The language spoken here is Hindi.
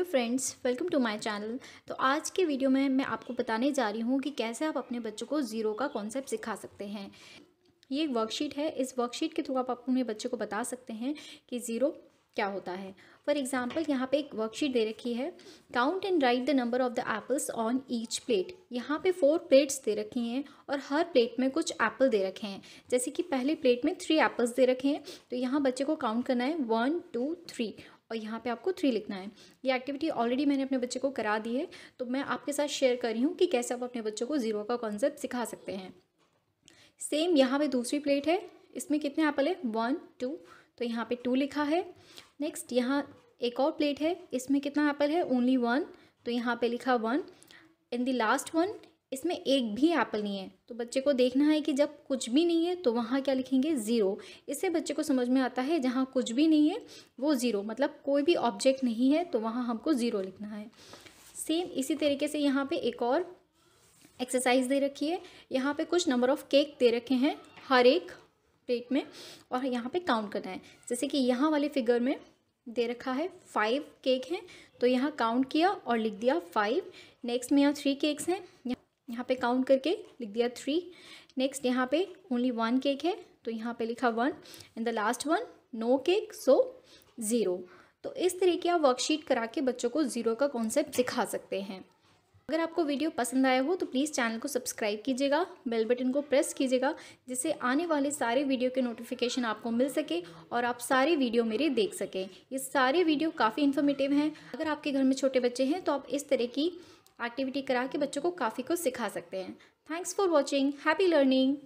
hello friends welcome to my channel तो आज के वीडियो में मैं आपको बताने जा रही हूँ कि कैसे आप अपने बच्चों को ज़ीरो का कॉन्सेप्ट सिखा सकते हैं ये एक वर्कशीट है इस वर्कशीट के थ्रू आप अपने बच्चे को बता सकते हैं कि ज़ीरो क्या होता है फॉर एग्ज़ाम्पल यहाँ पे एक वर्कशीट दे रखी है count and write the number of the apples on each plate यहाँ पे फोर प्लेट्स दे रखी हैं और हर प्लेट में कुछ एप्पल दे रखे हैं जैसे कि पहले प्लेट में थ्री एप्पल्स दे रखे हैं तो यहाँ बच्चे को काउंट करना है वन टू थ्री और यहाँ पे आपको थ्री लिखना है ये एक्टिविटी ऑलरेडी मैंने अपने बच्चे को करा दी है तो मैं आपके साथ शेयर कर रही हूँ कि कैसे आप अपने बच्चों को ज़ीरो का कॉन्सेप्ट सिखा सकते हैं सेम यहाँ पे दूसरी प्लेट है इसमें कितने एप्पल है वन टू तो यहाँ पे टू लिखा है नेक्स्ट यहाँ एक और प्लेट है इसमें कितना एप्पल है ओनली वन तो यहाँ पे लिखा one in the last one इसमें एक भी एप्पल नहीं है तो बच्चे को देखना है कि जब कुछ भी नहीं है तो वहाँ क्या लिखेंगे ज़ीरो इससे बच्चे को समझ में आता है जहाँ कुछ भी नहीं है वो ज़ीरो मतलब कोई भी ऑब्जेक्ट नहीं है तो वहाँ हमको ज़ीरो लिखना है सेम इसी तरीके से यहाँ पे एक और एक्सरसाइज दे रखी है यहाँ पे कुछ नंबर ऑफ़ केक दे रखे हैं हर एक प्लेट में और यहाँ पे काउंट करना है जैसे कि यहाँ वाले फिगर में दे रखा है फाइव केक हैं तो यहाँ काउंट किया और लिख दिया फाइव नेक्स्ट में यहाँ थ्री केक्स हैं यहाँ पे काउंट करके लिख दिया थ्री नेक्स्ट यहाँ पे ओनली वन केक है तो यहाँ पे लिखा one and the last one no cake so zero तो इस तरीके आप वर्कशीट करा के बच्चों को ज़ीरो का कॉन्सेप्ट सिखा सकते हैं अगर आपको वीडियो पसंद आया हो तो प्लीज़ चैनल को सब्सक्राइब कीजिएगा बेल बटन को प्रेस कीजिएगा जिससे आने वाले सारे वीडियो के नोटिफिकेशन आपको मिल सके और आप सारे वीडियो मेरे देख सकें ये सारे वीडियो काफ़ी इन्फॉर्मेटिव हैं अगर आपके घर में छोटे बच्चे हैं तो आप इस तरह की एक्टिविटी करा के बच्चों को काफ़ी कुछ सिखा सकते हैं thanks for watching happy learning